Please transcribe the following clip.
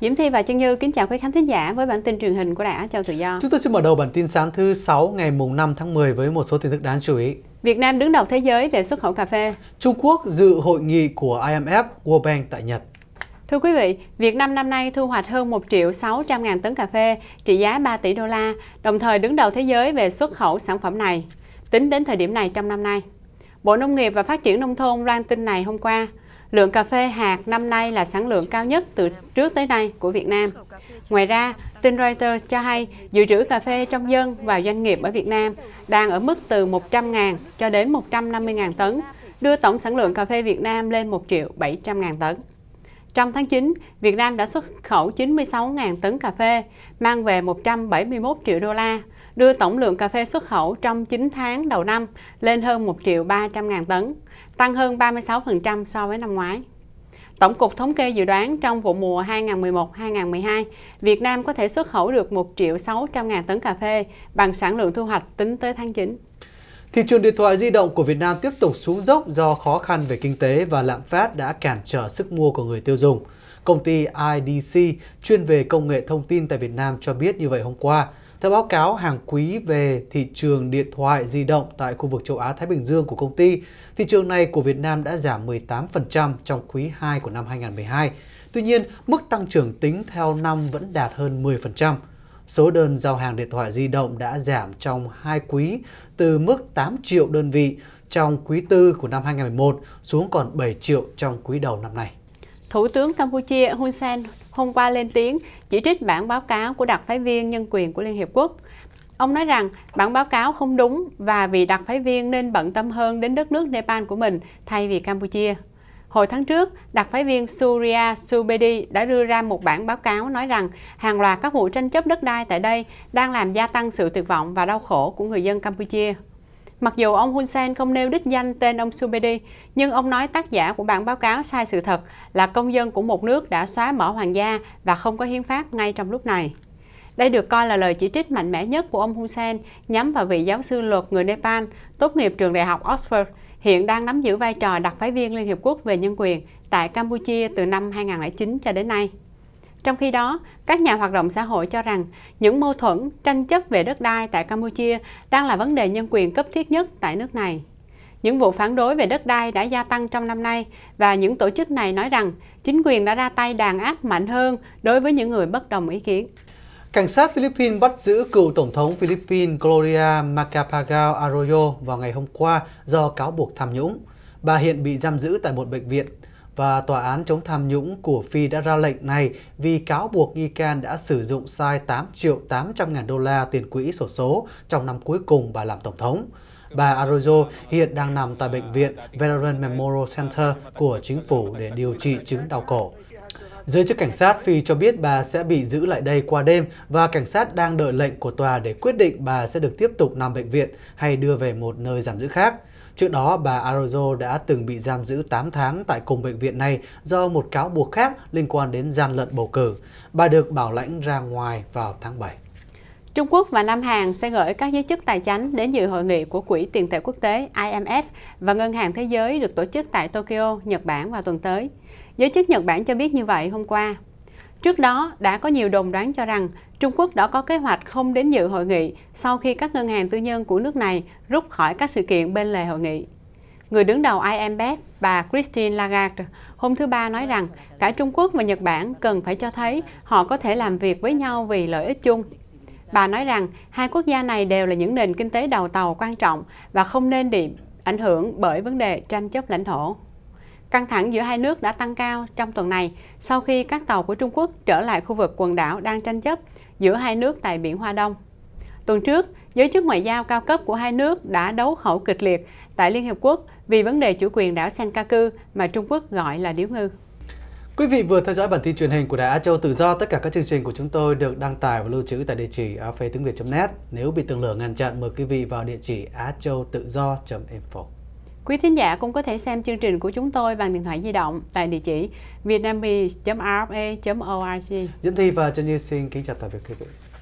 Diễm Thi và Trân Như kính chào quý khán thính giả với bản tin truyền hình của Đài Á Châu Tự Do. Chúng tôi sẽ mở đầu bản tin sáng thứ 6 ngày mùng 5 tháng 10 với một số tin tức đáng chú ý. Việt Nam đứng đầu thế giới về xuất khẩu cà phê. Trung Quốc dự hội nghị của IMF World Bank tại Nhật. Thưa quý vị, Việt Nam năm nay thu hoạch hơn 1 triệu 600 ngàn tấn cà phê trị giá 3 tỷ đô la, đồng thời đứng đầu thế giới về xuất khẩu sản phẩm này, tính đến thời điểm này trong năm nay. Bộ Nông nghiệp và Phát triển Nông thôn loan tin này hôm qua, Lượng cà phê hạt năm nay là sản lượng cao nhất từ trước tới nay của Việt Nam. Ngoài ra, tin Reuters cho hay dự trữ cà phê trong dân và doanh nghiệp ở Việt Nam đang ở mức từ 100.000 cho đến 150.000 tấn, đưa tổng sản lượng cà phê Việt Nam lên 1 700.000 tấn. Trong tháng 9, Việt Nam đã xuất khẩu 96.000 tấn cà phê, mang về 171 triệu đô la, đưa tổng lượng cà phê xuất khẩu trong 9 tháng đầu năm lên hơn 1 triệu 300 ngàn tấn, tăng hơn 36% so với năm ngoái. Tổng cục Thống kê dự đoán trong vụ mùa 2011-2012, Việt Nam có thể xuất khẩu được 1 triệu 600 ngàn tấn cà phê bằng sản lượng thu hoạch tính tới tháng 9. Thị trường điện thoại di động của Việt Nam tiếp tục xuống dốc do khó khăn về kinh tế và lạm phát đã cản trở sức mua của người tiêu dùng. Công ty IDC chuyên về công nghệ thông tin tại Việt Nam cho biết như vậy hôm qua – theo báo cáo hàng quý về thị trường điện thoại di động tại khu vực châu Á-Thái Bình Dương của công ty, thị trường này của Việt Nam đã giảm 18% trong quý 2 của năm 2012. Tuy nhiên, mức tăng trưởng tính theo năm vẫn đạt hơn 10%. Số đơn giao hàng điện thoại di động đã giảm trong hai quý từ mức 8 triệu đơn vị trong quý 4 của năm 2011 xuống còn 7 triệu trong quý đầu năm nay. Thủ tướng Campuchia Hun Sen hôm qua lên tiếng chỉ trích bản báo cáo của đặc phái viên nhân quyền của Liên Hiệp Quốc. Ông nói rằng bản báo cáo không đúng và vị đặc phái viên nên bận tâm hơn đến đất nước Nepal của mình thay vì Campuchia. Hồi tháng trước, đặc phái viên Surya Subedi đã đưa ra một bản báo cáo nói rằng hàng loạt các vụ tranh chấp đất đai tại đây đang làm gia tăng sự tuyệt vọng và đau khổ của người dân Campuchia. Mặc dù ông Hun Sen không nêu đích danh tên ông Subedi, nhưng ông nói tác giả của bản báo cáo sai sự thật là công dân của một nước đã xóa mở hoàng gia và không có hiến pháp ngay trong lúc này. Đây được coi là lời chỉ trích mạnh mẽ nhất của ông Hun Sen nhắm vào vị giáo sư luật người Nepal, tốt nghiệp trường đại học Oxford, hiện đang nắm giữ vai trò đặc phái viên Liên Hiệp Quốc về nhân quyền tại Campuchia từ năm 2009 cho đến nay. Trong khi đó, các nhà hoạt động xã hội cho rằng những mâu thuẫn, tranh chấp về đất đai tại Campuchia đang là vấn đề nhân quyền cấp thiết nhất tại nước này. Những vụ phản đối về đất đai đã gia tăng trong năm nay và những tổ chức này nói rằng chính quyền đã ra tay đàn áp mạnh hơn đối với những người bất đồng ý kiến. Cảnh sát Philippines bắt giữ cựu Tổng thống Philippines Gloria Macapagal Arroyo vào ngày hôm qua do cáo buộc tham nhũng. Bà hiện bị giam giữ tại một bệnh viện và Tòa án chống tham nhũng của Phi đã ra lệnh này vì cáo buộc nghi can đã sử dụng sai 8 triệu 800 ngàn đô la tiền quỹ sổ số trong năm cuối cùng bà làm Tổng thống. Bà Arroyo hiện đang nằm tại Bệnh viện Veteran Memorial Center của chính phủ để điều trị chứng đau cổ. Giới chức cảnh sát Phi cho biết bà sẽ bị giữ lại đây qua đêm và cảnh sát đang đợi lệnh của tòa để quyết định bà sẽ được tiếp tục nằm bệnh viện hay đưa về một nơi giam giữ khác. Trước đó, bà Arroyo đã từng bị giam giữ 8 tháng tại cùng bệnh viện này do một cáo buộc khác liên quan đến gian lận bầu cử. Bà được bảo lãnh ra ngoài vào tháng 7. Trung Quốc và Nam Hàn sẽ gửi các giới chức tài chính đến dự hội nghị của Quỹ tiền tệ quốc tế IMF và Ngân hàng Thế giới được tổ chức tại Tokyo, Nhật Bản vào tuần tới. Giới chức Nhật Bản cho biết như vậy hôm qua. Trước đó, đã có nhiều đồn đoán cho rằng Trung Quốc đã có kế hoạch không đến dự hội nghị sau khi các ngân hàng tư nhân của nước này rút khỏi các sự kiện bên lề hội nghị. Người đứng đầu IMF, bà Christine Lagarde, hôm thứ Ba nói rằng cả Trung Quốc và Nhật Bản cần phải cho thấy họ có thể làm việc với nhau vì lợi ích chung. Bà nói rằng hai quốc gia này đều là những nền kinh tế đầu tàu quan trọng và không nên bị ảnh hưởng bởi vấn đề tranh chấp lãnh thổ. Căng thẳng giữa hai nước đã tăng cao trong tuần này sau khi các tàu của Trung Quốc trở lại khu vực quần đảo đang tranh chấp giữa hai nước tại biển Hoa Đông. Tuần trước, giới chức ngoại giao cao cấp của hai nước đã đấu khẩu kịch liệt tại Liên Hiệp Quốc vì vấn đề chủ quyền đảo Senkaku mà Trung Quốc gọi là điếu ngư. Quý vị vừa theo dõi bản tin truyền hình của Đài Á Châu Tự Do. Tất cả các chương trình của chúng tôi được đăng tải và lưu trữ tại địa chỉ á net Nếu bị tường lửa ngăn chặn, mời quý vị vào địa chỉ á do.info. Quý thính giả cũng có thể xem chương trình của chúng tôi bằng điện thoại di động tại địa chỉ vietnamese.rfa.org. Diễm Thi và Trần Như xin kính chào tạm biệt quý vị.